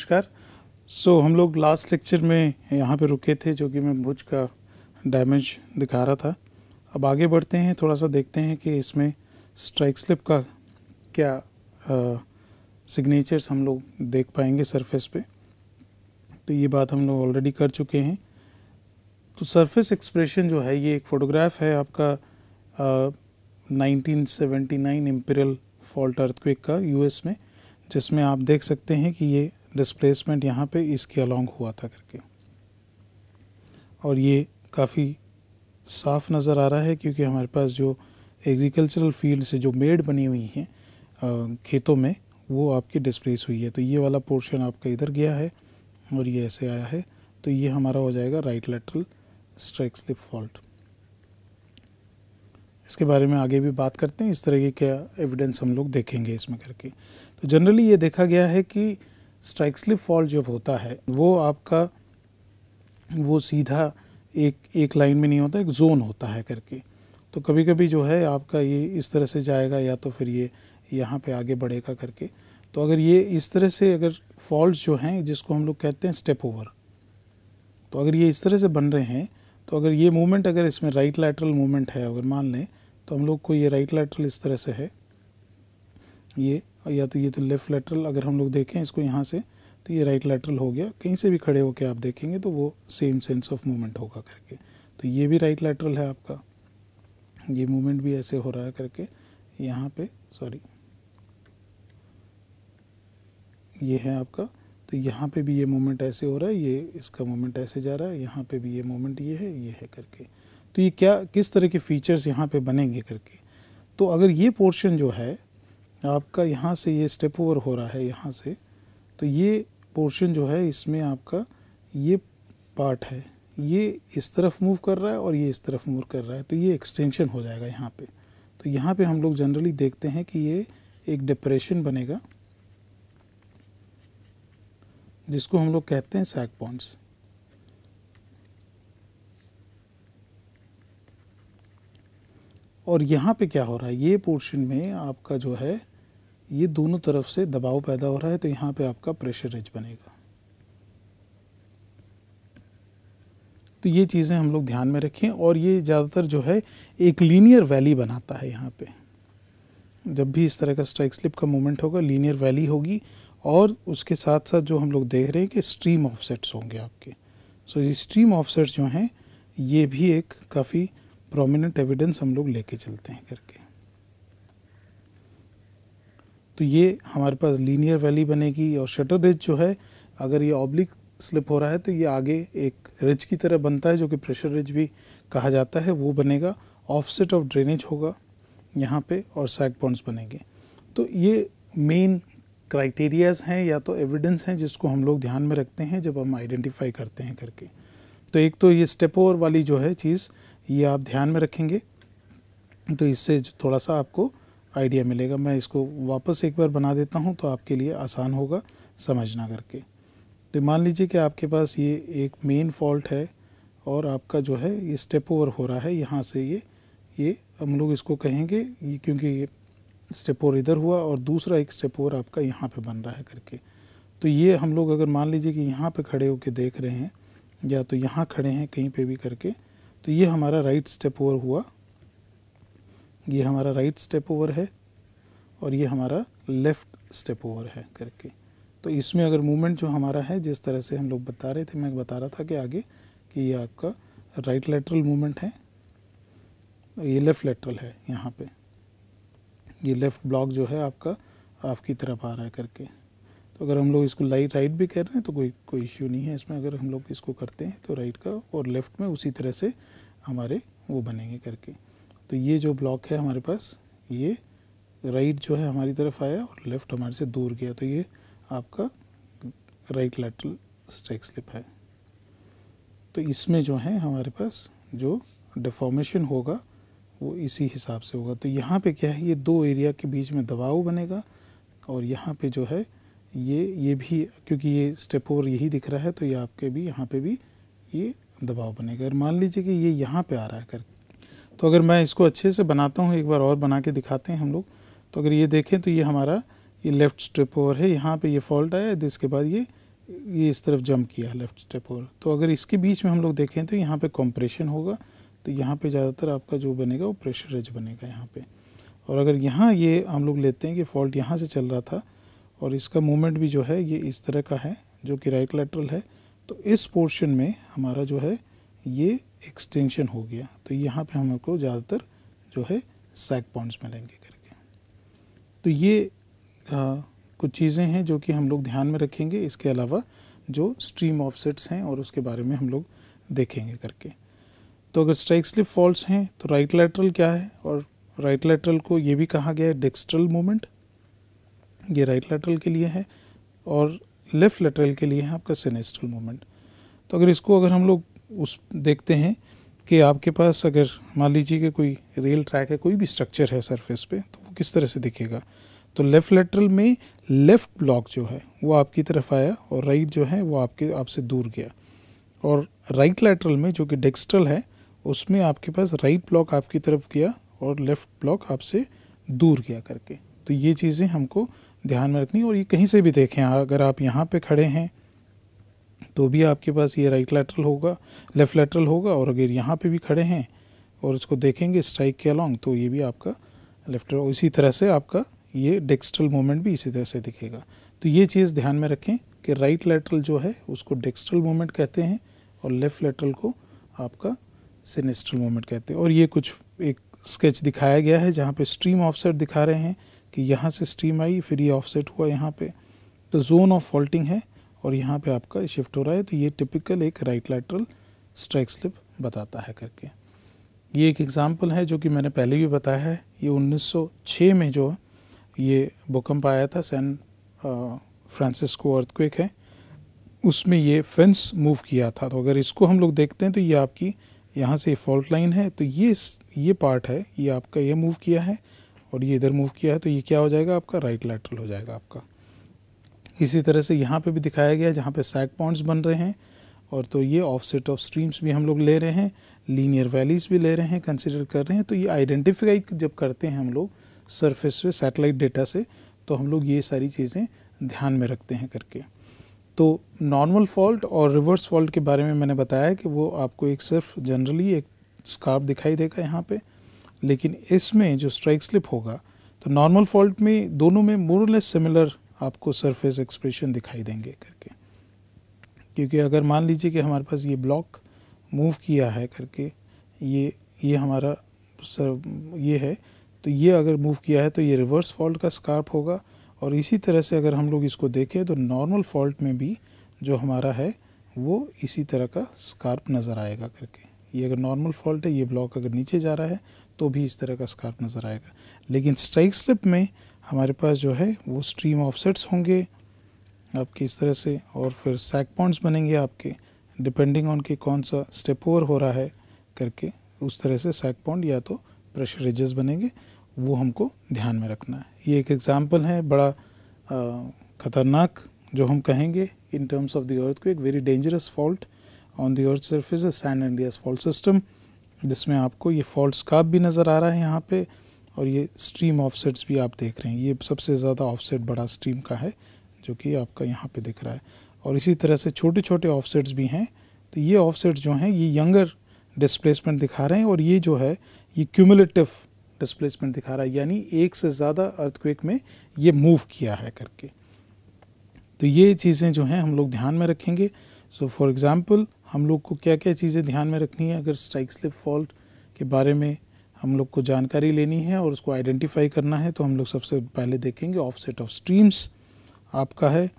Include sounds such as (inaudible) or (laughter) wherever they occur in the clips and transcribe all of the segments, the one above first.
नमस्कार सो so, हम लोग लास्ट लेक्चर में यहाँ पे रुके थे जो कि मैं भुज का डैमेज दिखा रहा था अब आगे बढ़ते हैं थोड़ा सा देखते हैं कि इसमें स्ट्राइक स्लिप का क्या सिग्नेचर्स हम लोग देख पाएंगे सरफेस पे तो ये बात हम लोग ऑलरेडी कर चुके हैं तो सरफेस एक्सप्रेशन जो है ये एक फ़ोटोग्राफ है आपका nineteen seventy nine fault earthquake का यूएस में जिसमें आप देख सकते हैं कि ये डिस्प्लेसमेंट यहाँ पे इसके अलोंग हुआ था करके और ये काफ़ी साफ नज़र आ रहा है क्योंकि हमारे पास जो एग्रीकल्चरल फील्ड से जो मेड बनी हुई हैं खेतों में वो आपकी डिस्प्लेस हुई है तो ये वाला पोर्शन आपका इधर गया है और ये ऐसे आया है तो ये हमारा हो जाएगा right lateral strike slip fault इसके बारे में आगे भी बात करते हैं इस तरह के क्या एविडेंस हम लोग देखेंगे इसमें करके तो जनरली ये देखा गया है कि स्ट्राइक स्लिप फॉल्ट जब होता है वो आपका वो सीधा एक एक लाइन में नहीं होता एक जोन होता है करके तो कभी कभी जो है आपका ये इस तरह से जाएगा या तो फिर ये यहाँ पे आगे बढ़ेगा करके तो अगर ये इस तरह से अगर फॉल्ट जो हैं जिसको हम लोग कहते हैं स्टेप ओवर तो अगर ये इस तरह से बन रहे हैं तो अगर ये मूवमेंट अगर इसमें राइट लैटरल मूवमेंट है अगर मान लें तो हम लोग को ये राइट लैटरल इस तरह से है ये या तो ये तो लेफ़्ट लेटरल अगर हम लोग देखें इसको यहाँ से तो ये राइट लेटरल हो गया कहीं से भी खड़े होकर आप देखेंगे तो वो सेम सेंस ऑफ मूवमेंट होगा करके तो ये भी राइट लेटरल है आपका ये मूवमेंट भी ऐसे हो रहा है करके यहाँ पे सॉरी ये है आपका तो यहाँ पे भी ये मूवमेंट ऐसे हो रहा है ये इसका मूवमेंट ऐसे जा रहा है यहाँ पे भी ये मूवमेंट ये है ये है करके तो ये क्या किस तरह के फीचर्स यहाँ पे बनेंगे करके तो अगर ये पोर्शन जो है आपका यहाँ से ये स्टेप ओवर हो रहा है यहाँ से तो ये पोर्शन जो है इसमें आपका ये पार्ट है ये इस तरफ मूव कर रहा है और ये इस तरफ मूव कर रहा है तो ये एक्सटेंशन हो जाएगा यहाँ पे तो यहाँ पे हम लोग जनरली देखते हैं कि ये एक डिप्रेशन बनेगा जिसको हम लोग कहते हैं सैक पॉन्स और यहाँ पे क्या हो रहा है ये पोर्शन में आपका जो है ये दोनों तरफ से दबाव पैदा हो रहा है तो यहाँ पे आपका प्रेशर रिज बनेगा तो ये चीज़ें हम लोग ध्यान में रखें और ये ज़्यादातर जो है एक लीनियर वैली बनाता है यहाँ पे जब भी इस तरह का स्ट्राइक स्लिप का मूवमेंट होगा लीनियर वैली होगी और उसके साथ साथ जो हम लोग देख रहे हैं कि स्ट्रीम ऑफसेट्स होंगे आपके सो ये स्ट्रीम ऑफसेट्स जो हैं ये भी एक काफ़ी प्रोमिनेंट एविडेंस हम लोग लेके चलते हैं करके तो ये हमारे पास लीनियर वैली बनेगी और शटर रिज जो है अगर ये ऑब्लिक स्लिप हो रहा है तो ये आगे एक रिज की तरह बनता है जो कि प्रेशर रिज भी कहा जाता है वो बनेगा ऑफसेट ऑफ ड्रेनेज होगा यहाँ पे और सैक बॉन्ड्स बनेंगे तो ये मेन क्राइटेरियाज़ हैं या तो एविडेंस हैं जिसको हम लोग ध्यान में रखते हैं जब हम आइडेंटिफाई करते हैं करके तो एक तो ये स्टेप ओवर वाली जो है चीज़ ये आप ध्यान में रखेंगे तो इससे थोड़ा सा आपको आइडिया मिलेगा मैं इसको वापस एक बार बना देता हूँ तो आपके लिए आसान होगा समझना करके तो मान लीजिए कि आपके पास ये एक मेन फॉल्ट है और आपका जो है ये स्टेप ओवर हो रहा है यहाँ से ये ये हम लोग इसको कहेंगे ये क्योंकि ये स्टेप ओवर इधर हुआ और दूसरा एक स्टेप ओवर आपका यहाँ पे बन रहा है करके तो ये हम लोग अगर मान लीजिए कि यहाँ पे खड़े होकर देख रहे हैं या तो यहाँ खड़े हैं कहीं पे भी करके तो ये हमारा राइट स्टेप ओवर हुआ ये हमारा राइट स्टेप ओवर है और ये हमारा लेफ़्ट स्टेप ओवर है करके तो इसमें अगर मूवमेंट जो हमारा है जिस तरह से हम लोग बता रहे थे मैं बता रहा था कि आगे कि ये आपका राइट लेटरल मूवमेंट है ये लेफ़्ट लेटरल है यहाँ पे ये लेफ़्ट ब्लॉक जो है आपका आपकी तरफ आ रहा है करके तो अगर हम लोग इसको लाइट राइट भी कर रहे हैं तो कोई कोई इश्यू नहीं है इसमें अगर हम लोग इसको करते हैं तो राइट का और लेफ़्ट में उसी तरह से हमारे वो बनेंगे करके तो ये जो ब्लॉक है हमारे पास ये राइट जो है हमारी तरफ आया और लेफ़्ट हमारे से दूर गया तो ये आपका राइट लैटरल स्ट्राइक स्लिप है तो इसमें जो है हमारे पास जो डिफॉर्मेशन होगा वो इसी हिसाब से होगा तो यहाँ पे क्या है ये दो एरिया के बीच में दबाव बनेगा और यहाँ पे जो है ये ये भी क्योंकि ये स्टेप ओवर यही दिख रहा है तो ये आपके भी यहाँ पे भी ये दबाव बनेगा और मान लीजिए कि ये यहाँ पे आ रहा है करके तो अगर मैं इसको अच्छे से बनाता हूँ एक बार और बना के दिखाते हैं हम लोग तो अगर ये देखें तो ये हमारा ये लेफ़्ट स्टेप ओवर है यहाँ पे ये फॉल्ट आया तो इसके बाद ये ये इस तरफ जंप किया लेफ़्ट स्टेप ओवर तो अगर इसके बीच में हम लोग देखें तो यहाँ पे कंप्रेशन होगा तो यहाँ पे ज़्यादातर आपका जो बनेगा वो रेज बनेगा यहाँ पे और अगर यहाँ ये हम लोग लेते हैं कि फॉल्ट यहाँ से चल रहा था और इसका मूवमेंट भी जो है ये इस तरह का है जो कि राइट लेटरल है तो इस पोर्शन में हमारा जो है ये एक्सटेंशन हो गया तो यहाँ पे को ज़्यादातर जो है सैक पॉइंट्स मिलेंगे करके तो ये आ, कुछ चीज़ें हैं जो कि हम लोग ध्यान में रखेंगे इसके अलावा जो स्ट्रीम ऑफसेट्स हैं और उसके बारे में हम लोग देखेंगे करके तो अगर स्ट्राइक स्लिप फॉल्ट हैं तो राइट लेटरल क्या है और राइट लेटरल को ये भी कहा गया है डेक्स्ट्रल मोमेंट ये राइट लेटरल के लिए है और लेफ़्ट लेटरल के लिए है आपका सेनेस्ट्रल मोमेंट तो अगर इसको अगर हम लोग उस देखते हैं कि आपके पास अगर मान लीजिए कि कोई रेल ट्रैक है कोई भी स्ट्रक्चर है सरफेस पे तो वो किस तरह से दिखेगा तो लेफ़्ट लेटरल में लेफ़्ट ब्लॉक जो है वो आपकी तरफ आया और राइट right जो है वो आपके आपसे दूर गया और राइट right लेटरल में जो कि डेक्स्ट्रल है उसमें आपके पास राइट right ब्लॉक आपकी तरफ गया और लेफ़्ट ब्लॉक आपसे दूर गया करके तो ये चीज़ें हमको ध्यान में रखनी और ये कहीं से भी देखें अगर आप यहाँ पे खड़े हैं तो भी आपके पास ये राइट लेटरल होगा लेफ़्ट लेटरल होगा और अगर यहाँ पे भी खड़े हैं और इसको देखेंगे स्ट्राइक के अलॉन्ग तो ये भी आपका लेफ्ट और इसी तरह से आपका ये डेक्स्ट्रल मोमेंट भी इसी तरह से दिखेगा तो ये चीज़ ध्यान में रखें कि राइट लेटरल जो है उसको डेक्स्ट्रल मोमेंट कहते हैं और लेफ़्ट लेटरल को आपका सिनेस्ट्रल मोमेंट कहते हैं और ये कुछ एक स्केच दिखाया गया है जहाँ पर स्ट्रीम ऑफसेट दिखा रहे हैं कि यहाँ से स्ट्रीम आई फिर ये ऑफसेट हुआ यहाँ पर तो जोन ऑफ फॉल्टिंग है और यहाँ पे आपका शिफ्ट हो रहा है तो ये टिपिकल एक राइट लैटरल स्ट्राइक स्लिप बताता है करके ये एक एग्ज़ाम्पल है जो कि मैंने पहले भी बताया है ये 1906 में जो ये भूकंप आया था सैन फ्रांसिस्को अर्थक्वेक है उसमें ये फेंस मूव किया था तो अगर इसको हम लोग देखते हैं तो ये आपकी यहाँ से फॉल्ट लाइन है तो ये ये पार्ट है ये आपका ये मूव किया है और ये इधर मूव किया है तो ये क्या हो जाएगा आपका राइट लैटरल हो जाएगा आपका इसी तरह से यहाँ पे भी दिखाया गया है जहाँ पे सैक पॉइंट्स बन रहे हैं और तो ये ऑफसेट ऑफ स्ट्रीम्स भी हम लोग ले रहे हैं लीनियर वैलीज भी ले रहे हैं कंसिडर कर रहे हैं तो ये आइडेंटिफाई जब करते हैं हम लोग सरफेस पे सैटेलाइट डेटा से तो हम लोग ये सारी चीज़ें ध्यान में रखते हैं करके तो नॉर्मल फॉल्ट और रिवर्स फॉल्ट के बारे में मैंने बताया कि वो आपको एक सिर्फ जनरली एक स्कार्प दिखाई देगा यहाँ पे लेकिन इसमें जो स्ट्राइक स्लिप होगा तो नॉर्मल फॉल्ट में दोनों में मोरलेस सिमिलर आपको सरफेस एक्सप्रेशन दिखाई देंगे करके क्योंकि अगर मान लीजिए कि हमारे पास ये ब्लॉक मूव किया है करके ये ये हमारा सर ये है तो ये अगर मूव किया है तो ये रिवर्स फॉल्ट का स्कार्प होगा और इसी तरह से अगर हम लोग इसको देखें तो नॉर्मल फॉल्ट में भी जो हमारा है वो इसी तरह का स्कार्प नज़र आएगा करके ये अगर नॉर्मल फॉल्ट है ये ब्लॉक अगर नीचे जा रहा है तो भी इस तरह का स्कार्प नज़र आएगा लेकिन स्ट्राइक स्लिप में हमारे पास जो है वो स्ट्रीम ऑफसेट्स होंगे आपके इस तरह से और फिर सैक पॉइंट्स बनेंगे आपके डिपेंडिंग ऑन कि कौन सा स्टेप ओवर हो रहा है करके उस तरह से सैक पॉइंट या तो प्रेशर रिजेस बनेंगे वो हमको ध्यान में रखना है ये एक एग्ज़ाम्पल है बड़ा ख़तरनाक जो हम कहेंगे in terms of the earth को एक very dangerous fault on the earth surface San Andreas fault system जिसमें आपको ये फॉल्ट स्काप भी नज़र आ रहा है यहाँ पे और ये स्ट्रीम ऑफसेट्स भी आप देख रहे हैं ये सबसे ज़्यादा ऑफसेट बड़ा स्ट्रीम का है जो कि आपका यहाँ पे दिख रहा है और इसी तरह से छोटे छोटे ऑफसेट्स भी हैं तो ये ऑफसेट्स जो हैं ये यंगर डिस्प्लेसमेंट दिखा रहे हैं और ये जो है ये क्यूमुलेटिव डिस्प्लेसमेंट दिखा रहा है यानी एक से ज़्यादा अर्थक्वेक में ये मूव किया है करके तो ये चीज़ें जो हैं हम लोग ध्यान में रखेंगे सो फॉर एग्ज़ाम्पल हम लोग को क्या क्या चीज़ें ध्यान में रखनी है अगर स्ट्राइक स्लिप फॉल्ट के बारे में हम लोग को जानकारी लेनी है और उसको आइडेंटिफाई करना है तो हम लोग सबसे पहले देखेंगे ऑफसेट ऑफ स्ट्रीम्स आपका है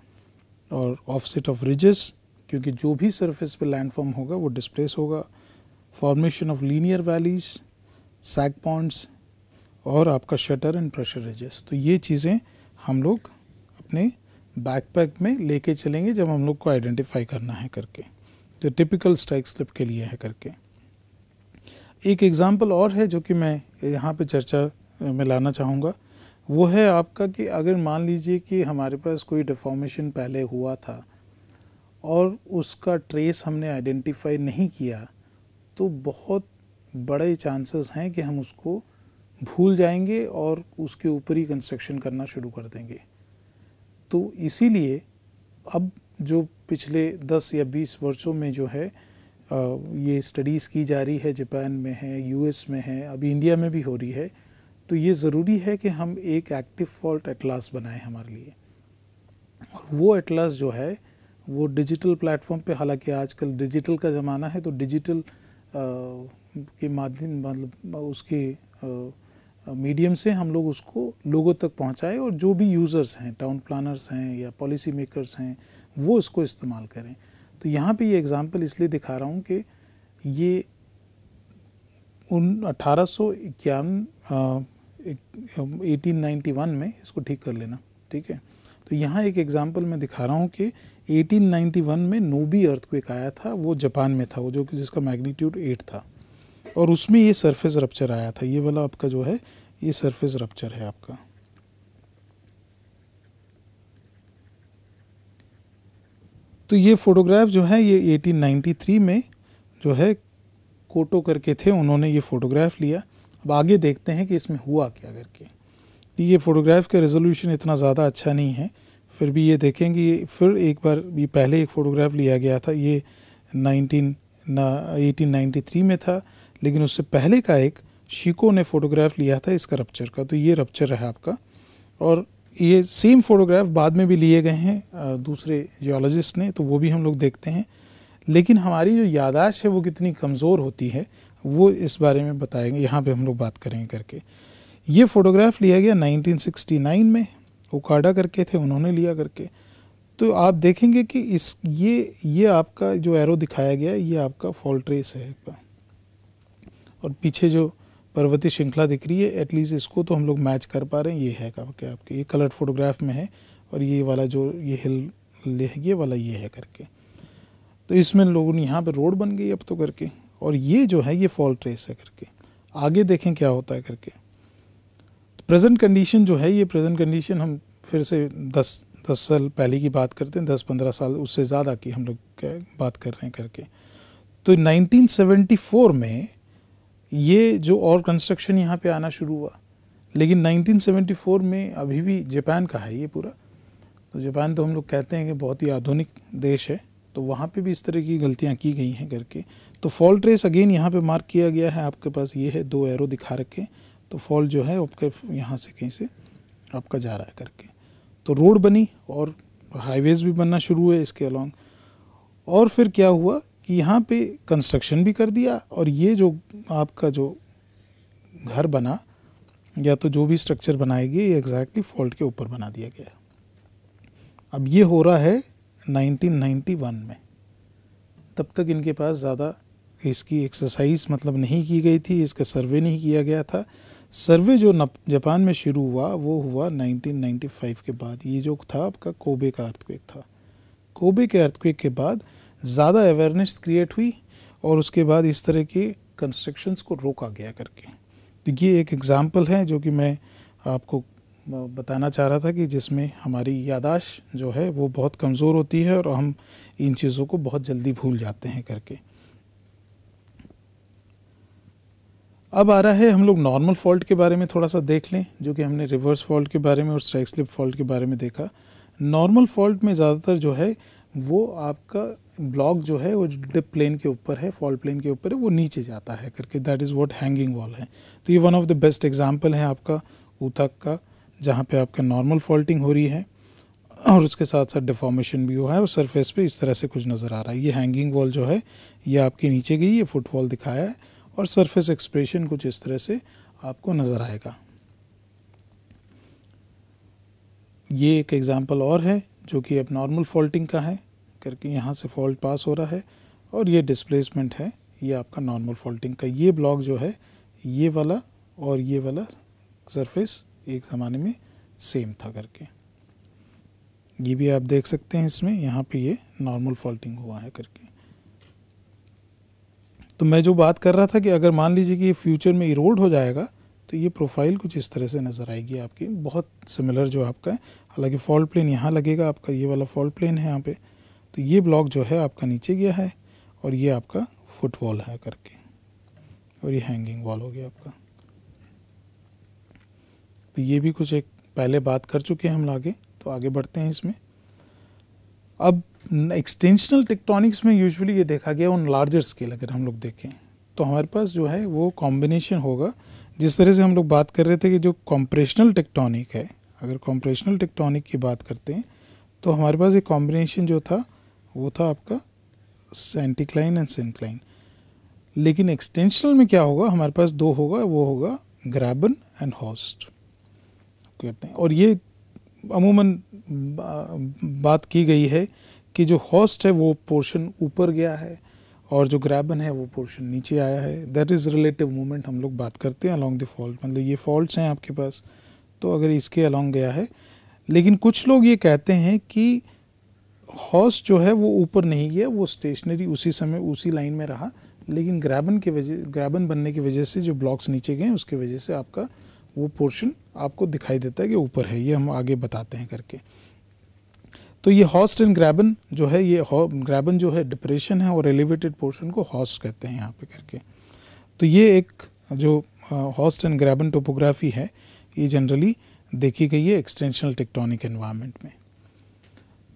और ऑफसेट ऑफ रिजेस क्योंकि जो भी सरफेस पे लैंडफॉर्म होगा वो डिस्प्लेस होगा formation of linear valleys sag points और आपका शटर एंड प्रेशर रिजेस तो ये चीज़ें हम लोग अपने बैकपैक में लेके चलेंगे जब हम लोग को आइडेंटिफाई करना है करके जो टिपिकल स्ट्राइक स्लिप के लिए है करके एक एग्ज़ाम्पल और है जो कि मैं यहाँ पे चर्चा में लाना चाहूँगा वो है आपका कि अगर मान लीजिए कि हमारे पास कोई डिफॉर्मेशन पहले हुआ था और उसका ट्रेस हमने आइडेंटिफाई नहीं किया तो बहुत बड़े चांसेस हैं कि हम उसको भूल जाएंगे और उसके ऊपर ही कंस्ट्रक्शन करना शुरू कर देंगे तो इसीलिए अब जो पिछले 10 या 20 वर्षों में जो है ये स्टडीज़ की जा रही है जापान में है यूएस में है अभी इंडिया में भी हो रही है तो ये ज़रूरी है कि हम एक एक्टिव फॉल्ट एटलास बनाएं हमारे लिए और वो एटलास जो है वो डिजिटल प्लेटफॉर्म पे हालांकि आजकल डिजिटल का ज़माना है तो डिजिटल के माध्यम मतलब उसके मीडियम से हम लोग उसको लोगों तक पहुँचाएँ और जो भी यूज़र्स हैं टाउन प्लानर्स हैं या पॉलिसी मेकर्स हैं वो इसको इस्तेमाल करें तो यहाँ पे ये एग्ज़ाम्पल इसलिए दिखा रहा हूँ कि ये उन अठारह सौ एटीन नाइन्टी वन में इसको ठीक कर लेना ठीक है तो यहाँ एक एग्ज़ाम्पल मैं दिखा रहा हूँ कि 1891 में नोबी अर्थक्वेक आया था वो जापान में था वो जो कि जिसका मैग्नीट्यूड 8 था और उसमें ये सरफेस रप्चर आया था ये वाला आपका जो है ये सरफेस रपच्चर है आपका तो ये फ़ोटोग्राफ जो है ये 1893 में जो है कोटो करके थे उन्होंने ये फ़ोटोग्राफ लिया अब आगे देखते हैं कि इसमें हुआ क्या करके ये फ़ोटोग्राफ का रेजोल्यूशन इतना ज़्यादा अच्छा नहीं है फिर भी ये देखेंगे ये फिर एक बार भी पहले एक फ़ोटोग्राफ लिया गया था ये नाइनटीन ना थ्री में था लेकिन उससे पहले का एक शिको ने फ़ोटोग्राफ लिया था इसका रप्चर का तो ये रप्चर है आपका और ये सेम फोटोग्राफ बाद में भी लिए गए हैं दूसरे जियोलॉजिस्ट ने तो वो भी हम लोग देखते हैं लेकिन हमारी जो यादाश्त है वो कितनी कमज़ोर होती है वो इस बारे में बताएंगे यहाँ पे हम लोग बात करेंगे करके ये फ़ोटोग्राफ लिया गया 1969 में ओकाडा करके थे उन्होंने लिया करके तो आप देखेंगे कि इस ये ये आपका जो एरो दिखाया गया ये आपका फॉल्ट्रेस है और पीछे जो पर्वतीय श्रृंखला दिख रही है एटलीस्ट इसको तो हम लोग मैच कर पा रहे हैं ये है के आपके ये कलर्ड फोटोग्राफ में है और ये वाला जो ये हिल ये वाला ये है करके तो इसमें लोगों ने यहाँ पे रोड बन गई अब तो करके और ये जो है ये फॉल ट्रेस है करके आगे देखें क्या होता है करके तो प्रेजेंट कंडीशन जो है ये प्रेजेंट कंडीशन हम फिर से दस दस साल पहले की बात करते हैं दस पंद्रह साल उससे ज़्यादा की हम लोग बात कर रहे हैं करके तो 1974 में ये जो और कंस्ट्रक्शन यहाँ पे आना शुरू हुआ लेकिन 1974 में अभी भी जापान का है ये पूरा तो जापान तो हम लोग कहते हैं कि बहुत ही आधुनिक देश है तो वहाँ पे भी इस तरह की गलतियाँ की गई हैं करके तो फॉल्ट रेस अगेन यहाँ पे मार्क किया गया है आपके पास ये है दो एरो दिखा रखे तो फॉल्ट जो है आपके यहाँ से कहीं से आपका जा रहा है करके तो रोड बनी और हाईवेज़ भी बनना शुरू हुए इसके अलॉन्ग और फिर क्या हुआ कि यहाँ पे कंस्ट्रक्शन भी कर दिया और ये जो आपका जो घर बना या तो जो भी स्ट्रक्चर बनाई गई ये एग्जैक्टली फॉल्ट के ऊपर बना दिया गया अब ये हो रहा है 1991 में तब तक इनके पास ज़्यादा इसकी एक्सरसाइज मतलब नहीं की गई थी इसका सर्वे नहीं किया गया था सर्वे जो जापान में शुरू हुआ वो हुआ 1995 के बाद ये जो था आपका कोबे का अर्थक्वेक था कोबे के अर्थक्वेक के बाद ज़्यादा अवेयरनेस क्रिएट हुई और उसके बाद इस तरह के कंस्ट्रक्शंस को रोका गया करके तो ये एक एग्ज़ाम्पल है जो कि मैं आपको बताना चाह रहा था कि जिसमें हमारी यादाश्त जो है वो बहुत कमज़ोर होती है और हम इन चीज़ों को बहुत जल्दी भूल जाते हैं करके अब आ रहा है हम लोग नॉर्मल फॉल्ट के बारे में थोड़ा सा देख लें जो कि हमने रिवर्स फॉल्ट के बारे में और स्ट्राइक स्लिप फॉल्ट के बारे में देखा नॉर्मल फॉल्ट में ज़्यादातर जो है वो आपका ब्लॉक जो है वो डिप प्लेन के ऊपर है फॉल प्लेन के ऊपर है वो नीचे जाता है करके that is what hanging wall है तो ये one of the best example है आपका ऊतक का जहाँ पे आपका नॉर्मल फॉल्टिंग हो रही है और उसके साथ साथ डिफॉर्मेशन भी हुआ है और सरफेस पे इस तरह से कुछ नज़र आ रहा है ये हैंगिंग वॉल जो है ये आपके नीचे गई ये फुटफॉल दिखाया है और सरफेस एक्सप्रेशन कुछ इस तरह से आपको नज़र आएगा ये एक एग्ज़ाम्पल और है जो कि अब नॉर्मल फॉल्टिंग का है करके यहाँ से फॉल्ट पास हो रहा है और ये डिस्प्लेसमेंट है ये आपका नॉर्मल फॉल्टिंग का ये ब्लॉक जो है ये वाला और ये वाला सरफेस एक ज़माने में सेम था करके ये भी आप देख सकते हैं इसमें यहाँ पे ये नॉर्मल फॉल्टिंग हुआ है करके तो मैं जो बात कर रहा था कि अगर मान लीजिए कि ये फ्यूचर में इरोड हो जाएगा तो ये प्रोफाइल कुछ इस तरह से नज़र आएगी आपकी बहुत सिमिलर जो आपका है हालांकि फॉल्ट प्लेन यहाँ लगेगा आपका ये वाला फॉल्ट प्लेन है यहाँ पर तो ये ब्लॉक जो है आपका नीचे गया है और ये आपका फुट वॉल है करके और ये हैंगिंग वॉल हो गया आपका तो ये भी कुछ एक पहले बात कर चुके हैं हम आगे तो आगे बढ़ते हैं इसमें अब एक्सटेंशनल टेक्टोनिक्स में यूजुअली ये देखा गया ऑन लार्जर स्केल अगर हम लोग देखें तो हमारे पास जो है वो कॉम्बिनेशन होगा जिस तरह से हम लोग बात कर रहे थे कि जो कॉम्प्रेशनल टेक्टोनिक है अगर कॉम्प्रेशनल टेक्टोनिक की बात करते हैं तो हमारे पास ये कॉम्बिनेशन जो था वो था आपका सेंटिक्लाइन एंड सेंक्लाइन लेकिन एक्सटेंशनल में क्या होगा हमारे पास दो होगा वो होगा ग्रैबन एंड हॉस्ट कहते हैं और ये अमूमन बात की गई है कि जो हॉस्ट है वो पोर्शन ऊपर गया है और जो ग्रैबन है वो पोर्शन नीचे आया है दैट इज़ रिलेटिव मूवमेंट हम लोग बात करते हैं अलॉन्ग द फॉल्ट मतलब ये फॉल्ट्स हैं आपके पास तो अगर इसके अलॉन्ग गया है लेकिन कुछ लोग ये कहते हैं कि हॉर्स जो है वो ऊपर नहीं गया वो स्टेशनरी उसी समय उसी लाइन में रहा लेकिन ग्रैबन के वजह ग्रैबन बनने की वजह से जो ब्लॉक्स नीचे गए उसके वजह से आपका वो पोर्शन आपको दिखाई देता है कि ऊपर है ये हम आगे बताते हैं करके तो ये हॉस्ट एंड ग्रैबन जो है ये ग्रैबन जो है डिप्रेशन है और एलिवेटेड पोर्शन को हॉस्ट कहते हैं यहाँ पे करके तो ये एक जो हॉस्ट एंड ग्रैबन टोपोग्राफी है ये जनरली देखी गई है एक्सटेंशनल टेक्टोनिक एनवायरनमेंट में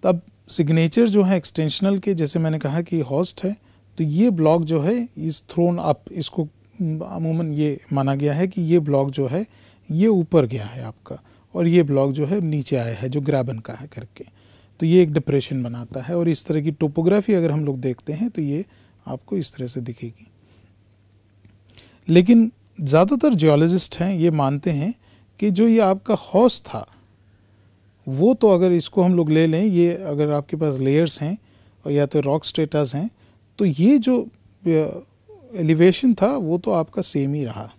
तब सिग्नेचर जो है एक्सटेंशनल के जैसे मैंने कहा कि हॉस्ट है तो ये ब्लॉक जो है इस थ्रोन अप इसको अमूमन ये माना गया है कि ये ब्लॉक जो है ये ऊपर गया है आपका और ये ब्लॉक जो है नीचे आया है जो ग्राबन का है करके तो ये एक डिप्रेशन बनाता है और इस तरह की टोपोग्राफी अगर हम लोग देखते हैं तो ये आपको इस तरह से दिखेगी लेकिन ज़्यादातर जियोलॉजिस्ट हैं ये मानते हैं कि जो ये आपका हौस था वो तो अगर इसको हम लोग ले लें ये अगर आपके पास लेयर्स हैं और या तो रॉक स्टेटस हैं तो ये जो एलिवेशन था वो तो आपका सेम ही रहा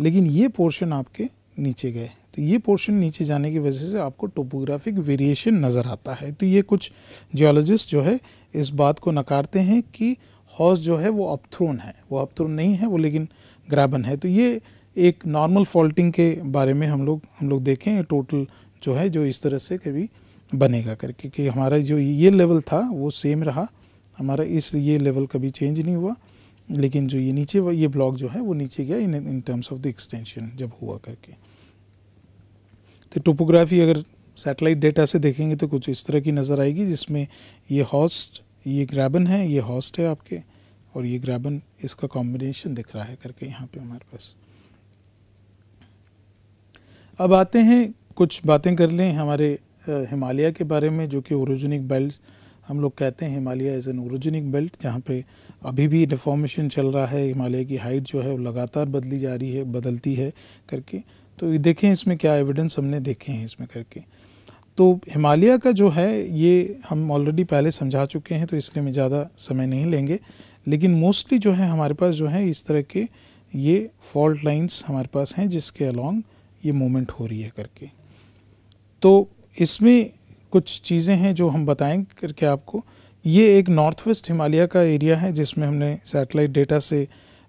लेकिन ये पोर्शन आपके नीचे गए तो ये पोर्शन नीचे जाने की वजह से आपको टोपोग्राफिक वेरिएशन नज़र आता है तो ये कुछ जियोलॉजिस्ट जो है इस बात को नकारते हैं कि हॉस जो है वो अपथ्रोन है वो अपथ्रोन नहीं है वो लेकिन ग्रैबन है तो ये एक नॉर्मल फॉल्टिंग के बारे में हम लोग हम लोग देखें टोटल जो है जो इस तरह से कभी बनेगा करके कि हमारा जो ये लेवल था वो सेम रहा हमारा इस ये लेवल कभी चेंज नहीं हुआ लेकिन जो ये नीचे ये ब्लॉक जो है वो नीचे गया in in terms of the extension जब हुआ करके तो टोपोग्राफी अगर सैटेलाइट डेटा से देखेंगे तो कुछ इस तरह की नज़र आएगी जिसमें ये हॉस्ट ये ग्रैबन है ये हॉस्ट है आपके और ये ग्रैबन इसका कॉम्बिनेशन दिख रहा है करके यहाँ पे हमारे पास अब आते हैं कुछ बातें कर लें हमारे हिमालय के बारे में जो कि ओरिजिनिक बेल्ट हम लोग कहते हैं Himalaya as an orogenic belt जहाँ पे अभी भी डिफॉर्मेशन चल रहा है हिमालय की हाइट जो है वो लगातार बदली जा रही है बदलती है करके तो देखें इसमें क्या एविडेंस हमने देखे हैं इसमें करके तो हिमालय का जो है ये हम ऑलरेडी पहले समझा चुके हैं तो इसलिए मैं ज़्यादा समय नहीं लेंगे लेकिन मोस्टली जो है हमारे पास जो है इस तरह के ये फॉल्ट लाइंस हमारे पास हैं जिसके अलॉन्ग ये मूवमेंट हो रही है करके तो इसमें कुछ चीज़ें हैं जो हम बताएं करके आपको ये एक नॉर्थ वेस्ट हिमालय का एरिया है जिसमें हमने सैटेलाइट डेटा से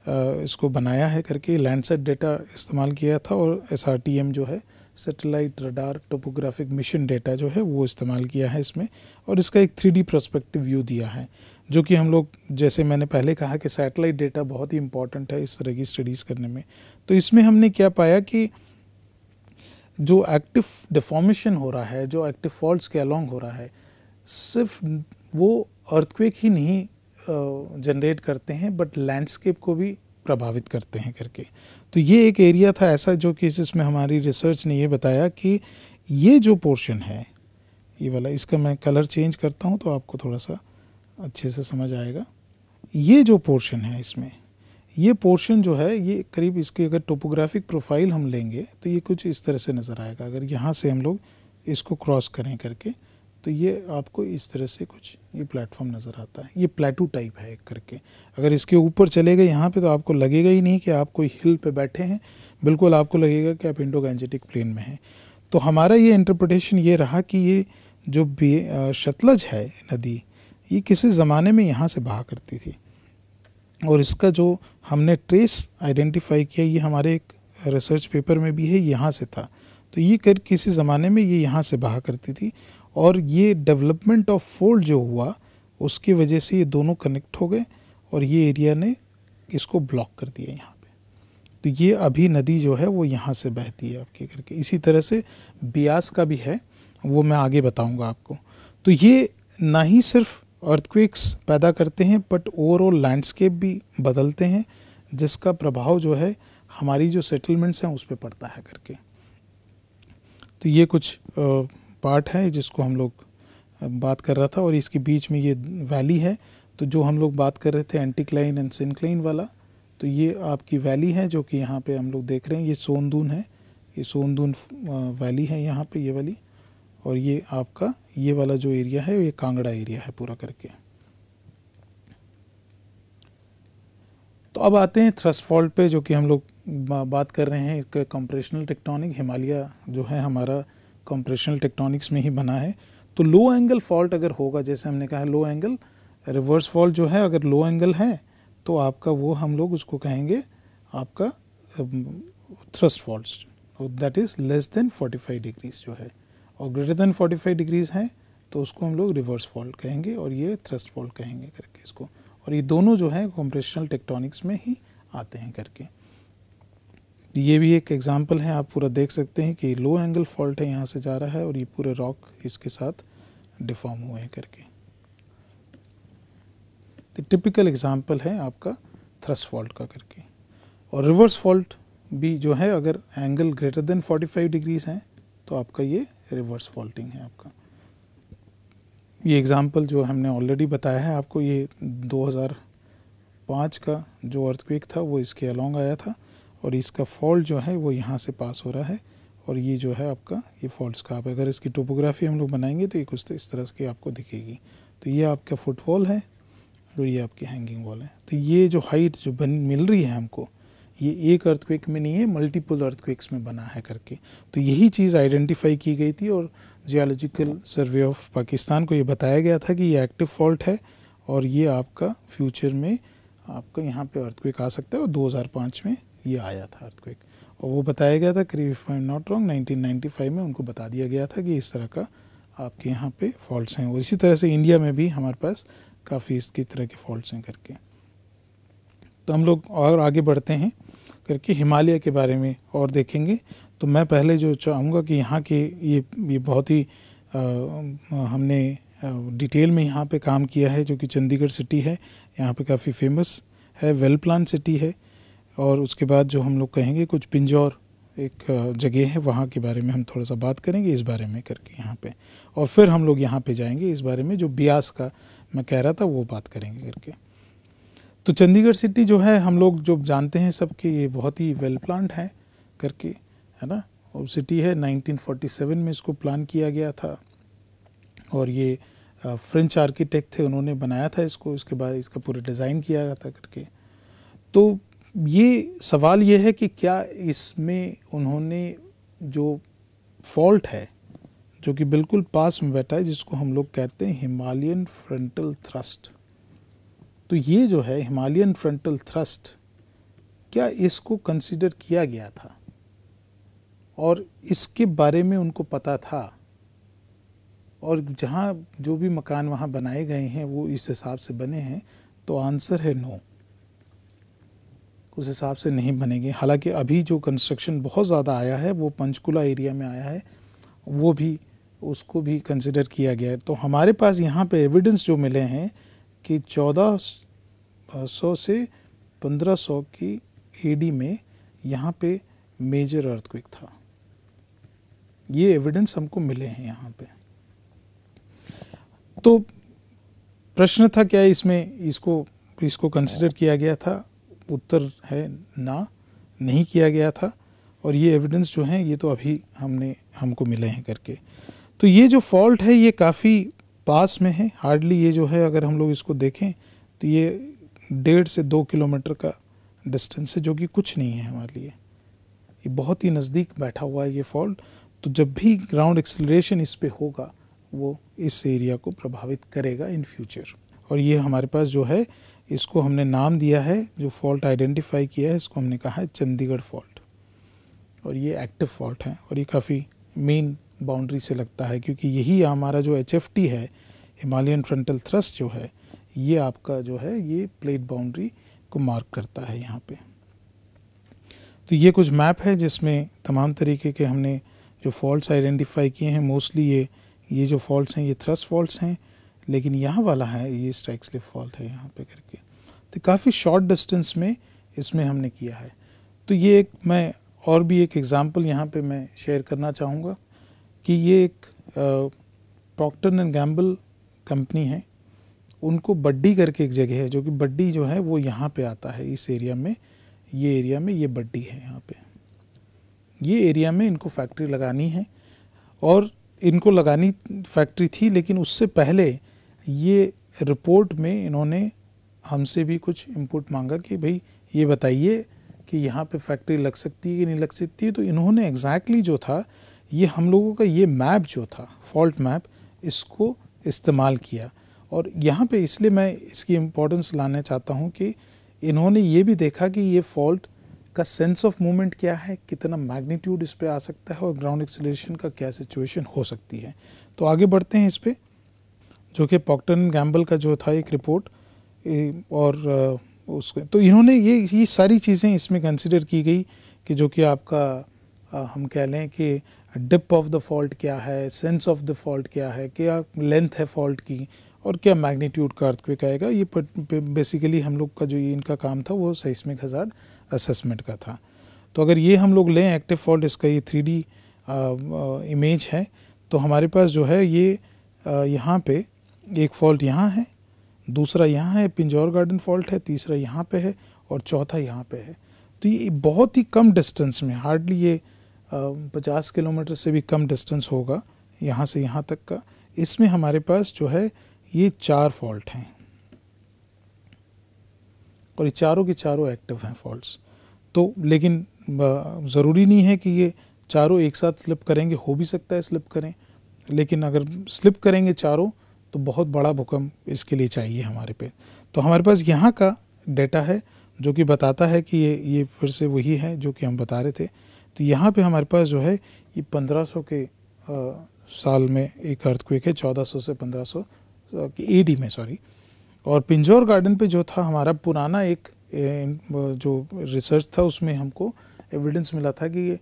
इसको बनाया है करके लैंडसेट डेटा इस्तेमाल किया था और एस जो है satellite radar topographic mission data जो है वो इस्तेमाल किया है इसमें और इसका एक थ्री डी प्रोस्पेक्टिव व्यू दिया है जो कि हम लोग जैसे मैंने पहले कहा कि सैटेलाइट डेटा बहुत ही इंपॉर्टेंट है इस तरह की स्टडीज़ करने में तो इसमें हमने क्या पाया कि जो एक्टिव डिफॉर्मेशन हो रहा है जो एक्टिव फॉल्ट्स के अलॉन्ग हो रहा है सिर्फ वो अर्थक्वेक ही नहीं जनरेट करते हैं बट लैंडस्केप को भी प्रभावित करते हैं करके तो ये एक एरिया था ऐसा जो कि जिसमें हमारी रिसर्च ने ये बताया कि ये जो पोर्शन है ये वाला इसका मैं कलर चेंज करता हूँ तो आपको थोड़ा सा अच्छे से समझ आएगा ये जो पोर्शन है इसमें ये पोर्शन जो है ये करीब इसके अगर टोपोग्राफिक प्रोफाइल हम लेंगे तो ये कुछ इस तरह से नज़र आएगा अगर यहाँ से हम लोग इसको क्रॉस करें करके तो ये आपको इस तरह से कुछ ये प्लेटफॉर्म नज़र आता है ये प्लेटू टाइप है एक करके अगर इसके ऊपर चले गए यहाँ पर तो आपको लगेगा ही नहीं कि आप कोई हिल पर बैठे हैं बिल्कुल आपको लगेगा कि आप इंडो गैंजेटिक प्लेन में हैं तो हमारा ये इंटरप्रटेशन ये रहा कि ये जो शतलज है नदी ये किसी ज़माने में यहाँ से बहा करती थी और इसका जो हमने ट्रेस आइडेंटिफाई किया ये हमारे एक रिसर्च पेपर में भी है यहाँ से था तो ये कर किसी ज़माने में ये यहाँ से बहा करती थी और ये डेवलपमेंट ऑफ फोल्ड जो हुआ उसकी वजह से ये दोनों कनेक्ट हो गए और ये एरिया ने इसको ब्लॉक कर दिया यहाँ पे तो ये अभी नदी जो है वो यहाँ से बहती है आपके करके इसी तरह से ब्यास का भी है वो मैं आगे बताऊँगा आपको तो ये ना ही सिर्फ अर्थक्विक्स पैदा करते हैं बट ओवरऑल लैंडस्केप भी बदलते हैं जिसका प्रभाव जो है हमारी जो सेटलमेंट्स हैं उस पर पड़ता है करके तो ये कुछ पार्ट है जिसको हम लोग बात कर रहा था और इसके बीच में ये वैली है तो जो हम लोग बात कर रहे थे एंटीक्लाइन एंड सिनक्लाइन वाला तो ये आपकी वैली है जो कि यहाँ पे हम लोग देख रहे हैं ये सोनदून है ये सोनदून वैली है यहाँ पे ये वाली और ये आपका ये वाला जो एरिया है ये कांगड़ा एरिया है पूरा करके तो अब आते हैं थ्रस्ट फॉल्ट पे जो कि हम लोग बात कर रहे हैं कंप्रेशनल टेक्टोनिक हिमालय जो है हमारा कंप्रेशनल टेक्टोनिक्स में ही बना है तो लो एंगल फॉल्ट अगर होगा जैसे हमने कहा लो एंगल रिवर्स फॉल्ट जो है अगर लो एंगल है तो आपका वो हम लोग उसको कहेंगे आपका thrust fault that is less than 45 degrees जो है और ग्रेटर देन 45 डिग्रीज हैं तो उसको हम लोग रिवर्स फॉल्ट कहेंगे और ये थ्रस्ट फॉल्ट कहेंगे करके इसको और ये दोनों जो है कॉम्प्रेशनल टेक्टोनिक्स में ही आते हैं करके ये भी एक एग्जाम्पल है आप पूरा देख सकते हैं कि लो एंगल फॉल्ट है यहाँ से जा रहा है और ये पूरे रॉक इसके साथ डिफॉर्म हुए हैं करके तो टिपिकल एग्जाम्पल है आपका थ्रस्ट फॉल्ट का करके और रिवर्स फॉल्ट भी जो है अगर एंगल ग्रेटर देन 45 डिग्रीज हैं तो आपका ये रिवर्स फॉल्टिंग है आपका ये एग्ज़ाम्पल जो हमने ऑलरेडी बताया है आपको ये 2005 का जो अर्थक्वेक था वो इसके अलोंग आया था और इसका फॉल्ट जो है वो यहाँ से पास हो रहा है और ये जो है आपका ये फॉल्ट का आप अगर इसकी टोपोग्राफी हम लोग बनाएंगे तो ये कुछ तो इस तरह की आपको दिखेगी तो ये आपका फुटफॉल है और ये आपकी हैंगिंग वॉल है तो ये जो हाइट जो बन मिल रही है हमको ये एक अर्थक्वेक में नहीं है मल्टीपल अर्थक्वेक्स में बना है करके तो यही चीज़ आइडेंटिफाई की गई थी और जियोलॉजिकल सर्वे ऑफ पाकिस्तान को ये बताया गया था कि ये एक्टिव फॉल्ट है और ये आपका फ्यूचर में आपका यहाँ पे अर्थक्वेक आ सकता है और 2005 में ये आया था अर्थक्वेक और वो बताया गया था करीब if I am not wrong nineteen में उनको बता दिया गया था कि इस तरह का आपके यहाँ पे फॉल्ट्स हैं और इसी तरह से इंडिया में भी हमारे पास काफ़ी इसकी तरह के फॉल्ट्स हैं करके तो हम लोग और आगे बढ़ते हैं करके हिमालय के बारे में और देखेंगे तो मैं पहले जो चाहूँगा कि यहाँ के ये ये बहुत ही हमने डिटेल में यहाँ पे काम किया है जो कि चंडीगढ़ सिटी है यहाँ पे काफ़ी फेमस है वेल प्लान सिटी है और उसके बाद जो हम लोग कहेंगे कुछ पिंजौर एक जगह है वहाँ के बारे में हम थोड़ा सा बात करेंगे इस बारे में करके यहाँ पे और फिर हम लोग यहाँ पे जाएंगे इस बारे में जो ब्यास का मैं कह रहा था वो बात करेंगे करके तो चंडीगढ़ सिटी जो है हम लोग जो जानते हैं सब कि ये बहुत ही वेल प्लान्ड है करके है ना और सिटी है 1947 में इसको प्लान किया गया था और ये फ्रेंच आर्किटेक्ट थे उन्होंने बनाया था इसको इसके बाद इसका पूरा डिज़ाइन किया गया था करके तो ये सवाल ये है कि क्या इसमें उन्होंने जो फॉल्ट है जो कि बिल्कुल पास में बैठा है जिसको हम लोग कहते हैं हिमालयन फ्रंटल थ्रस्ट तो ये जो है हिमालयन फ्रंटल थ्रस्ट क्या इसको कंसिडर किया गया था और इसके बारे में उनको पता था और जहाँ जो भी मकान वहाँ बनाए गए हैं वो इस हिसाब से बने हैं तो आंसर है नो उस हिसाब से नहीं बनेंगे हालांकि अभी जो कंस्ट्रक्शन बहुत ज़्यादा आया है वो पंचकुला एरिया में आया है वो भी उसको भी कंसिडर किया गया है तो हमारे पास यहाँ पे एविडेंस जो मिले हैं कि चौदह सौ से पंद्रह सौ की एडी में यहाँ पे मेजर अर्थक्विक था ये एविडेंस हमको मिले हैं यहाँ पे तो प्रश्न था क्या इसमें इसको इसको कंसिडर किया गया था उत्तर है ना नहीं किया गया था और ये एविडेंस जो हैं ये तो अभी हमने हमको मिले हैं करके तो ये जो फॉल्ट है ये काफ़ी पास में है हार्डली ये जो है अगर हम लोग इसको देखें तो ये डेढ़ से दो किलोमीटर का डिस्टेंस है जो कि कुछ नहीं है हमारे लिए ये बहुत ही नज़दीक बैठा हुआ है ये फॉल्ट तो जब भी ग्राउंड एक्सेलरेशन इस पर होगा वो इस एरिया को प्रभावित करेगा इन फ्यूचर और ये हमारे पास जो है इसको हमने नाम दिया है जो फॉल्ट आइडेंटिफाई किया है इसको हमने कहा है चंडीगढ़ फॉल्ट और ये एक्टिव फॉल्ट है और ये काफ़ी मेन बाउंड्री से लगता है क्योंकि यही हमारा जो एच है हिमालयन फ्रंटल थ्रस्ट जो है ये आपका जो है ये प्लेट बाउंड्री को मार्क करता है यहाँ पे तो ये कुछ मैप है जिसमें तमाम तरीके के हमने जो फॉल्ट्स आइडेंटिफाई किए हैं मोस्टली ये ये जो फॉल्ट्स हैं ये थ्रस्ट फॉल्ट्स हैं लेकिन यहाँ वाला है ये स्ट्राइक स्लिप फॉल्ट है यहाँ पे करके तो काफ़ी शॉर्ट डिस्टेंस में इसमें हमने किया है तो ये एक मैं और भी एक एग्ज़ाम्पल यहाँ पर मैं शेयर करना चाहूँगा कि ये एक प्रॉक्टन एंड गैम्बल कंपनी है उनको बड्डी करके एक जगह है जो कि बड्डी जो है वो यहाँ पे आता है इस एरिया में ये एरिया में ये बड्डी है यहाँ पे ये एरिया में इनको फैक्ट्री लगानी है और इनको लगानी फैक्ट्री थी लेकिन उससे पहले ये रिपोर्ट में इन्होंने हमसे भी कुछ इनपुट मांगा कि भाई ये बताइए कि यहाँ पे फैक्ट्री लग सकती है कि नहीं लग सकती है तो इन्होंने एग्जैक्टली exactly जो था ये हम लोगों का ये मैप जो था फॉल्ट मैप इसको इस्तेमाल किया और यहाँ पे इसलिए मैं इसकी इम्पोर्टेंस लाना चाहता हूँ कि इन्होंने ये भी देखा कि ये फॉल्ट का सेंस ऑफ मूवमेंट क्या है कितना मैग्नीट्यूड इस पर आ सकता है और ग्राउंड एक्सलेशन का क्या सिचुएशन हो सकती है तो आगे बढ़ते हैं इस पर जो कि पॉक्टन गैम्बल का जो था एक रिपोर्ट और उसके तो इन्होंने ये ये सारी चीज़ें इसमें कंसिडर की गई कि जो कि आपका हम कह लें कि डिप ऑफ द फॉल्ट क्या है सेंस ऑफ द फॉल्ट क्या है क्या लेंथ है फॉल्ट की और क्या मैग्नीट्यूड का अर्थक्विक आएगा ये बेसिकली हम लोग का जो ये इनका काम था वो सइस्मिक हज़ार असेसमेंट का था तो अगर ये हम लोग लें एक्टिव फॉल्ट इसका ये थ्री डी इमेज है तो हमारे पास जो है ये यहाँ पे एक फॉल्ट यहाँ है दूसरा यहाँ है पिंजौर गार्डन फॉल्ट है तीसरा यहाँ पे है और चौथा यहाँ पे है तो ये बहुत ही कम डिस्टेंस में हार्डली ये पचास किलोमीटर से भी कम डिस्टेंस होगा यहाँ से यहाँ तक का इसमें हमारे पास जो है ये चार फॉल्ट हैं और ये चारों के चारों एक्टिव हैं फॉल्ट्स तो लेकिन ज़रूरी नहीं है कि ये चारों एक साथ स्लिप करेंगे हो भी सकता है स्लिप करें लेकिन अगर स्लिप करेंगे चारों तो बहुत बड़ा भूकंप इसके लिए चाहिए हमारे पे तो हमारे पास यहाँ का डेटा है जो कि बताता है कि ये ये फिर से वही है जो कि हम बता रहे थे तो यहाँ पे हमारे पास जो है ये 1500 के आ, साल में एक अर्थक्वेक है 1400 से 1500 की एडी में सॉरी और पिंजौर गार्डन पे जो था हमारा पुराना एक जो रिसर्च था उसमें हमको एविडेंस मिला था कि ये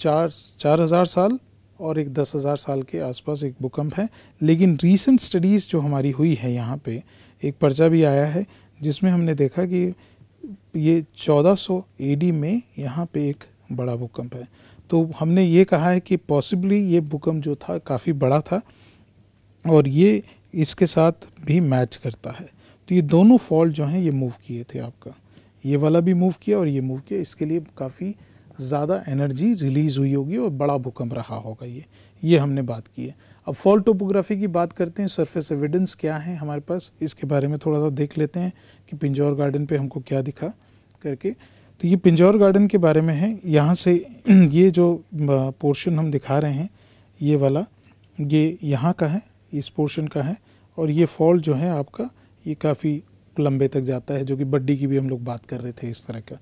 चार चार हज़ार साल और एक दस हज़ार साल के आसपास एक भूकंप है लेकिन रीसेंट स्टडीज़ जो हमारी हुई है यहाँ पे एक पर्चा भी आया है जिसमें हमने देखा कि ये 1400 एडी में यहाँ पे एक बड़ा भूकंप है तो हमने ये कहा है कि पॉसिबली ये भूकंप जो था काफ़ी बड़ा था और ये इसके साथ भी मैच करता है तो ये दोनों फॉल्ट जो हैं ये मूव किए थे आपका ये वाला भी मूव किया और ये मूव किया इसके लिए काफ़ी ज़्यादा एनर्जी रिलीज़ हुई होगी और बड़ा भूकंप रहा होगा ये ये हमने बात की है अब फॉल्ट टोपोग्राफी की बात करते हैं सरफेस एविडेंस क्या है हमारे पास इसके बारे में थोड़ा सा देख लेते हैं कि पिंजौर गार्डन पे हमको क्या दिखा करके तो ये पिंजौर गार्डन के बारे में है यहाँ से (clears throat) ये जो पोर्शन हम दिखा रहे हैं ये वाला ये यहाँ का है इस पोर्शन का है और ये फॉल जो है आपका ये काफ़ी लंबे तक जाता है जो कि बड्डी की भी हम लोग बात कर रहे थे इस तरह का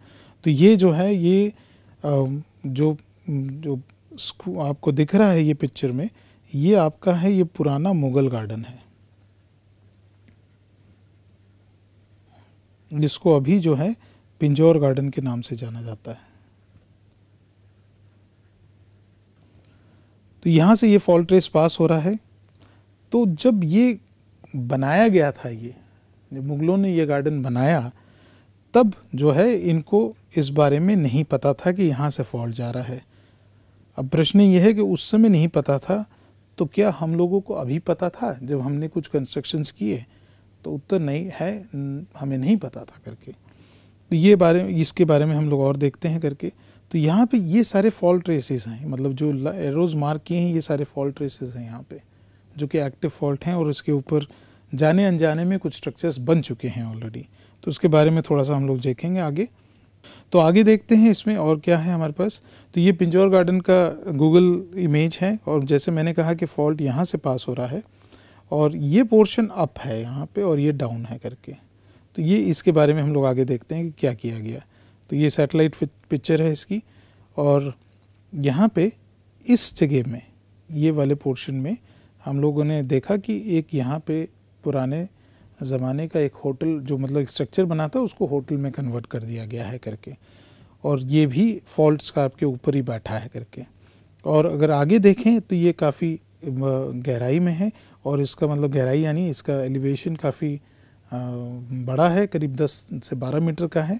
तो ये जो है ये जो जो आपको दिख रहा है ये पिक्चर में ये आपका है ये पुराना मुगल गार्डन है जिसको अभी जो है पिंजौर गार्डन के नाम से जाना जाता है तो यहाँ से ये फॉल ट्रेस पास हो रहा है तो जब ये बनाया गया था ये जब मुग़लों ने ये गार्डन बनाया तब जो है इनको इस बारे में नहीं पता था कि यहाँ से फॉल्ट जा रहा है अब प्रश्न ये है कि उस समय नहीं पता था तो क्या हम लोगों को अभी पता था जब हमने कुछ कंस्ट्रक्शंस किए तो उत्तर नहीं है हमें नहीं पता था करके तो ये बारे में इसके बारे में हम लोग और देखते हैं करके तो यहाँ पे ये सारे फॉल्ट ट्रेसेस हैं मतलब जो एरोज मार्क किए हैं ये सारे फॉल्ट ट्रेसेस हैं यहाँ पे जो कि एक्टिव फॉल्ट हैं और उसके ऊपर जाने अनजाने में कुछ स्ट्रक्चर्स बन चुके हैं ऑलरेडी तो उसके बारे में थोड़ा सा हम लोग देखेंगे आगे तो आगे देखते हैं इसमें और क्या है हमारे पास तो ये पिंजौर गार्डन का गूगल इमेज है और जैसे मैंने कहा कि फॉल्ट यहाँ से पास हो रहा है और ये पोर्शन अप है यहाँ पे और ये डाउन है करके तो ये इसके बारे में हम लोग आगे देखते हैं कि क्या किया गया तो ये सैटेलाइट पिक्चर है इसकी और यहाँ पे इस जगह में ये वाले पोर्शन में हम लोगों ने देखा कि एक यहाँ पे पुराने ज़माने का एक होटल जो मतलब स्ट्रक्चर बना था उसको होटल में कन्वर्ट कर दिया गया है करके और ये भी फॉल्ट स्कार्प के ऊपर ही बैठा है करके और अगर आगे देखें तो ये काफ़ी गहराई में है और इसका मतलब गहराई यानी इसका एलिवेशन काफ़ी बड़ा है करीब 10 से 12 मीटर का है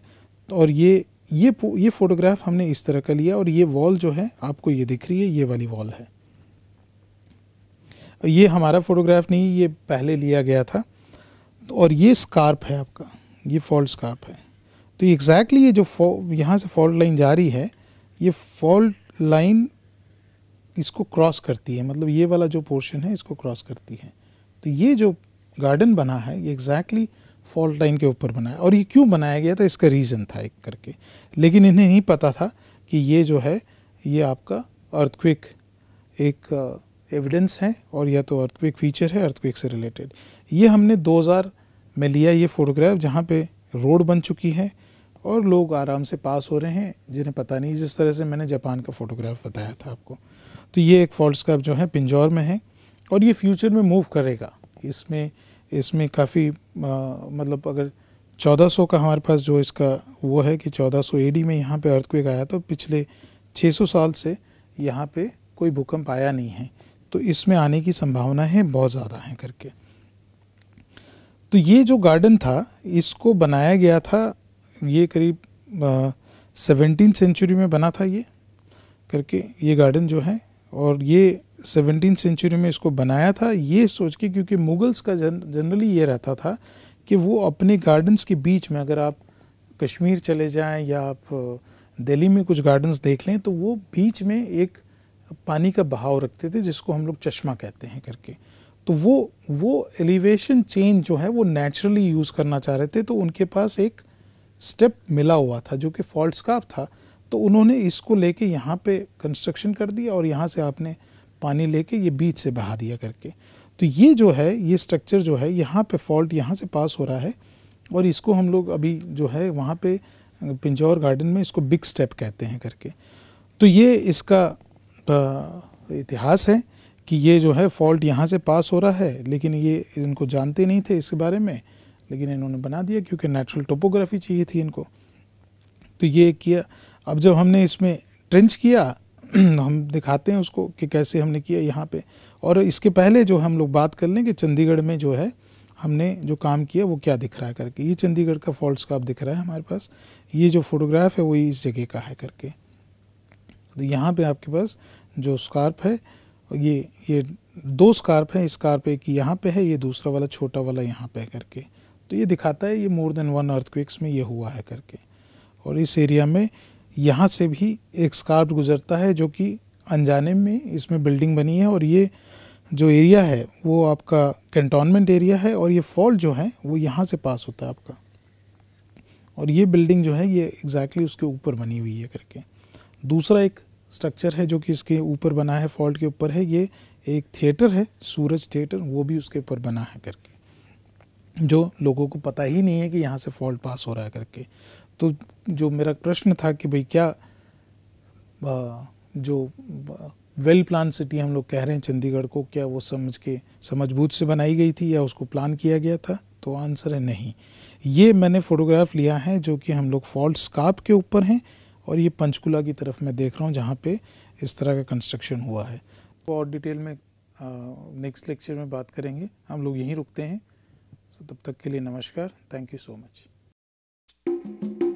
तो और ये ये ये फ़ोटोग्राफ हमने इस तरह का लिया और ये वॉल जो है आपको ये दिख रही है ये वाली वॉल है ये हमारा फ़ोटोग्राफ नहीं ये पहले लिया गया था तो और ये स्कार्प है आपका ये फॉल्ट स्कार्प है तो एग्जैक्टली ये जो यहाँ से फॉल्ट लाइन जा रही है ये फॉल्ट लाइन इसको क्रॉस करती है मतलब ये वाला जो पोर्शन है इसको क्रॉस करती है तो ये जो गार्डन बना है ये एग्जैक्टली फॉल्ट लाइन के ऊपर बनाया और ये क्यों बनाया गया था इसका रीज़न था एक करके लेकिन इन्हें नहीं पता था कि ये जो है ये आपका अर्थक्विक एक एविडेंस uh, है और यह तो अर्थक्विक फीचर है अर्थक्विक से रिलेटेड ये हमने 2000 में लिया ये फ़ोटोग्राफ जहाँ पे रोड बन चुकी है और लोग आराम से पास हो रहे हैं जिन्हें पता नहीं जिस तरह से मैंने जापान का फ़ोटोग्राफ बताया था आपको तो ये एक फॉल्ट जो है पिंजौर में है और ये फ्यूचर में मूव करेगा इसमें इसमें काफ़ी मतलब अगर 1400 का हमारे पास जो इसका वो है कि 1400 सौ में यहाँ पे अर्थक्वेक आया तो पिछले 600 साल से यहाँ पे कोई भूकंप आया नहीं है तो इसमें आने की संभावना है बहुत ज़्यादा है करके तो ये जो गार्डन था इसको बनाया गया था ये करीब सेवनटीन सेंचुरी में बना था ये करके ये गार्डन जो है और ये सेवनटीन सेंचुरी में इसको बनाया था ये सोच के क्योंकि मुगल्स का जन, जनरली ये रहता था कि वो अपने गार्डन्स के बीच में अगर आप कश्मीर चले जाएं या आप दिल्ली में कुछ गार्डन्स देख लें तो वो बीच में एक पानी का बहाव रखते थे जिसको हम लोग चश्मा कहते हैं करके तो वो वो एलिवेशन चेंज जो है वो नेचुरली यूज़ करना चाह रहे थे तो उनके पास एक स्टेप मिला हुआ था जो कि फॉल्ट स्कार्प था तो उन्होंने इसको लेके यहाँ पे कंस्ट्रक्शन कर दिया और यहाँ से आपने पानी लेके ये बीच से बहा दिया करके तो ये जो है ये स्ट्रक्चर जो है यहाँ पे फॉल्ट यहाँ से पास हो रहा है और इसको हम लोग अभी जो है वहाँ पे पिंजौर गार्डन में इसको बिग स्टेप कहते हैं करके तो ये इसका इतिहास है कि ये जो है फॉल्ट यहाँ से पास हो रहा है लेकिन ये इनको जानते नहीं थे इसके बारे में लेकिन इन्होंने बना दिया क्योंकि नेचुरल टोपोग्राफी चाहिए थी इनको तो ये किया अब जब हमने इसमें ट्रेंच किया (clears throat) हम दिखाते हैं उसको कि कैसे हमने किया यहाँ पे और इसके पहले जो हम लोग बात कर लें कि चंडीगढ़ में जो है हमने जो काम किया वो क्या दिख रहा है करके ये चंडीगढ़ का फॉल्ट स्काप दिख रहा है हमारे पास ये जो फोटोग्राफ है वो इस जगह का है करके तो यहाँ पे आपके पास जो स्कार्प है ये ये दो स्कार्प है स्कार्प एक यहाँ पे है ये दूसरा वाला छोटा वाला यहाँ पे है करके तो ये दिखाता है ये मोर देन वन अर्थक्विक्स में ये हुआ है करके और इस एरिया में यहाँ से भी एक स्कार्ट गुजरता है जो कि अनजाने में इसमें बिल्डिंग बनी है और ये जो एरिया है वो आपका कंटोनमेंट एरिया है और ये फॉल्ट जो है वो यहाँ से पास होता है आपका और ये बिल्डिंग जो है ये एग्जैक्टली exactly उसके ऊपर बनी हुई है करके दूसरा एक स्ट्रक्चर है जो कि इसके ऊपर बना है फॉल्ट के ऊपर है ये एक थिएटर है सूरज थिएटर वो भी उसके ऊपर बना है करके जो लोगों को पता ही नहीं है कि यहाँ से फॉल्ट पास हो रहा है करके तो जो मेरा प्रश्न था कि भाई क्या जो वेल प्लान सिटी हम लोग कह रहे हैं चंडीगढ़ को क्या वो समझ के समझबूत से बनाई गई थी या उसको प्लान किया गया था तो आंसर है नहीं ये मैंने फ़ोटोग्राफ लिया है जो कि हम लोग फॉल्ट स्काप के ऊपर हैं और ये पंचकुला की तरफ मैं देख रहा हूँ जहाँ पे इस तरह का कंस्ट्रक्शन हुआ है तो और डिटेल में नेक्स्ट लेक्चर में बात करेंगे हम लोग यहीं रुकते हैं सो तो तब तक के लिए नमस्कार थैंक यू सो मच